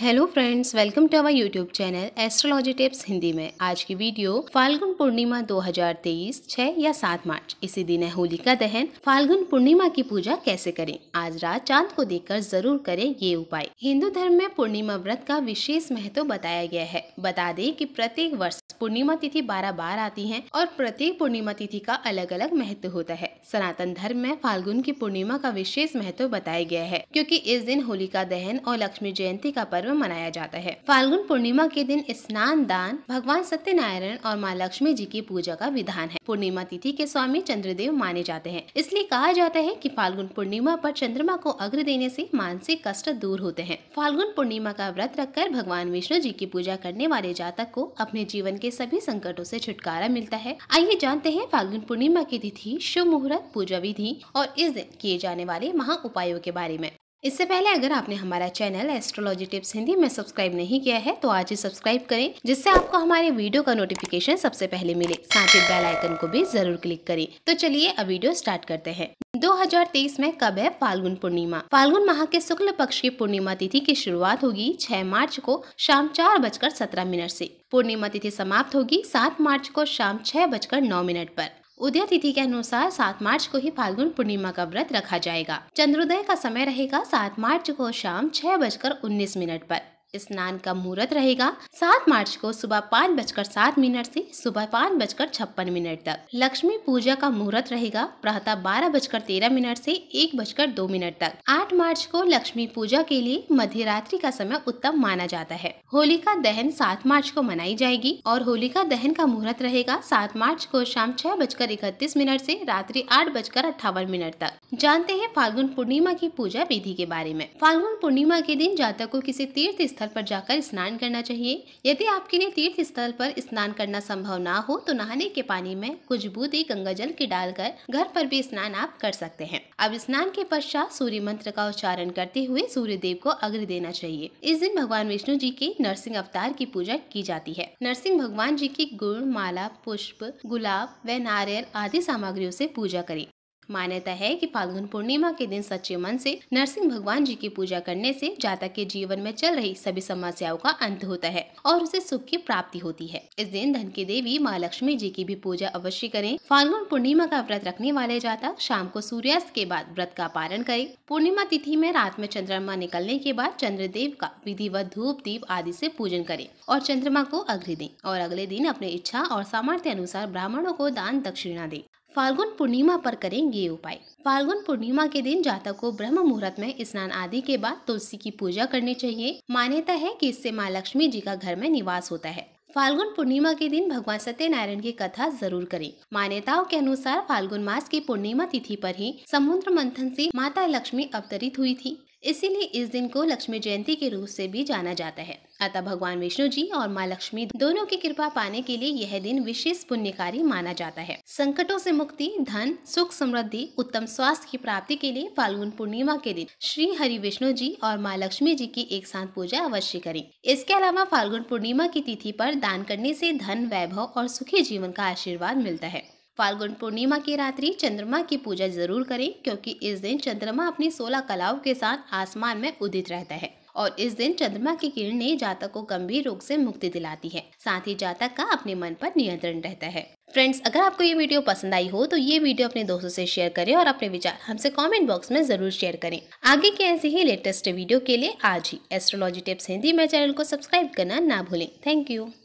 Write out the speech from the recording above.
hello friends welcome to our YouTube channel astrology tips Hindi में आज की वीडियो फाल्गुन पूर्णिमा 2023 6 या 7 मार्च इसी दिन है होलिका दहन फाल्गुन पूर्णिमा की पूजा कैसे करें आज रात चांद को देखकर जरूर करें ये उपाय हिंदू धर्म में पूर्णिमा व्रत का विशेष महत्व बताया गया है बता दें की प्रत्येक वर्ष पूर्णिमा तिथि बारह बार आती है और प्रत्येक पूर्णिमा तिथि का अलग अलग महत्व होता है सनातन धर्म में फाल्गुन की पूर्णिमा का विशेष महत्व बताया गया है क्यूँकी इस दिन होलिका दहन और लक्ष्मी जयंती का पर्व में मनाया जाता है फाल्गुन पूर्णिमा के दिन स्नान दान भगवान सत्यनारायण और माँ लक्ष्मी जी की पूजा का विधान है पूर्णिमा तिथि के स्वामी चंद्रदेव माने जाते हैं इसलिए कहा जाता है की फाल्गुन पूर्णिमा पर चंद्रमा को अग्र देने से मानसिक कष्ट दूर होते हैं फाल्गुन पूर्णिमा का व्रत रखकर भगवान विष्णु जी की पूजा करने वाले जातक को अपने जीवन के सभी संकटों से छुटकारा मिलता है आइए जानते हैं फाल्गुन पूर्णिमा की तिथि शुभ मुहूर्त पूजा विधि और इस दिन किए जाने वाले महा उपायों के बारे में इससे पहले अगर आपने हमारा चैनल एस्ट्रोलॉजी टिप्स हिंदी में सब्सक्राइब नहीं किया है तो आज ही सब्सक्राइब करें जिससे आपको हमारे वीडियो का नोटिफिकेशन सबसे पहले मिले साथ ही बेल आइकन को भी जरूर क्लिक करें तो चलिए अब वीडियो स्टार्ट करते हैं 2023 में कब है फाल्गुन पूर्णिमा फाल्गुन माह के शुक्ल पक्ष की पूर्णिमा तिथि की शुरुआत होगी छह मार्च को शाम चार बजकर सत्रह मिनट ऐसी पूर्णिमा तिथि समाप्त होगी सात मार्च को शाम छह बजकर नौ मिनट आरोप उदय तिथि के अनुसार सात मार्च को ही फाल्गुन पूर्णिमा का व्रत रखा जाएगा चंद्रोदय का समय रहेगा सात मार्च को शाम छह बजकर उन्नीस मिनट पर स्नान का मुहूर्त रहेगा सात मार्च को सुबह पाँच बजकर सात मिनट से सुबह पाँच बजकर छप्पन मिनट तक लक्ष्मी पूजा का मुहूर्त रहेगा प्रातः बारह बजकर तेरह मिनट से एक बजकर दो मिनट तक आठ मार्च को लक्ष्मी पूजा के लिए मध्य रात्रि का समय उत्तम माना जाता है होलिका दहन सात मार्च को मनाई जाएगी और होलिका दहन का मुहूर्त रहेगा सात मार्च को शाम छह बजकर इकतीस मिनट ऐसी रात्रि आठ बजकर अट्ठावन मिनट तक जानते हैं फाल्गुन पूर्णिमा की पूजा विधि के बारे में फाल्गुन पूर्णिमा के दिन जातक को किसी तीर्थ स्थल पर जाकर स्नान करना चाहिए यदि आपके लिए तीर्थ स्थल पर स्नान करना संभव ना हो तो नहाने के पानी में कुछ बूंदी गंगा जल की डालकर घर पर भी स्नान आप कर सकते हैं अब स्नान के पश्चात सूर्य मंत्र का उच्चारण करते हुए सूर्य देव को अग्र देना चाहिए इस दिन भगवान विष्णु जी के नरसिंह अवतार की पूजा की जाती है नरसिंह भगवान जी की गुड़ माला पुष्प गुलाब व नारियल आदि सामग्रियों से पूजा करें मान्यता है कि फाल्गुन पूर्णिमा के दिन सच्चे मन से नरसिंह भगवान जी की पूजा करने से जातक के जीवन में चल रही सभी समस्याओं का अंत होता है और उसे सुख की प्राप्ति होती है इस दिन धन की देवी माँ लक्ष्मी जी की भी पूजा अवश्य करें फाल्गुन पूर्णिमा का व्रत रखने वाले जातक शाम को सूर्यास्त के बाद व्रत का पालन करें पूर्णिमा तिथि में रात में चंद्रमा निकलने के बाद चंद्रदेव का विधिवत धूप दीप आदि से पूजन करें और चंद्रमा को अग्रि दें और अगले दिन अपने इच्छा और सामर्थ्य अनुसार ब्राह्मणों को दान दक्षिणा दें फाल्गुन पूर्णिमा पर करें ये उपाय फाल्गुन पूर्णिमा के दिन जातक को ब्रह्म मुहूर्त में स्नान आदि के बाद तुलसी की पूजा करनी चाहिए मान्यता है कि इससे माँ लक्ष्मी जी का घर में निवास होता है फाल्गुन पूर्णिमा के दिन भगवान सत्यनारायण की कथा जरूर करें मान्यताओं के अनुसार फाल्गुन मास की पूर्णिमा तिथि पर ही समुद्र मंथन से माता लक्ष्मी अवतरित हुई थी इसीलिए इस दिन को लक्ष्मी जयंती के रूप से भी जाना जाता है अतः भगवान विष्णु जी और माँ लक्ष्मी दोनों की कृपा पाने के लिए यह दिन विशेष पुण्यकारी माना जाता है संकटों से मुक्ति धन सुख समृद्धि उत्तम स्वास्थ्य की प्राप्ति के लिए फाल्गुन पूर्णिमा के दिन श्री हरि विष्णु जी और माँ लक्ष्मी जी की एक साथ पूजा अवश्य करें इसके अलावा फाल्गुन पूर्णिमा की तिथि पर दान करने से धन वैभव और सुखी जीवन का आशीर्वाद मिलता है फाल्गुन पूर्णिमा की रात्रि चंद्रमा की पूजा जरूर करें क्योंकि इस दिन चंद्रमा अपनी सोलह कलाओं के साथ आसमान में उदित रहता है और इस दिन चंद्रमा की किरणें जातक को गंभीर रोग से मुक्ति दिलाती है साथ ही जातक का अपने मन पर नियंत्रण रहता है फ्रेंड्स अगर आपको ये वीडियो पसंद आई हो तो ये वीडियो अपने दोस्तों से शेयर करें और अपने विचार हमसे कमेंट बॉक्स में जरूर शेयर करें आगे के ऐसे ही लेटेस्ट वीडियो के लिए आज ही एस्ट्रोलॉजी टिप्स हिंदी मेरे चैनल को सब्सक्राइब करना ना भूलें थैंक यू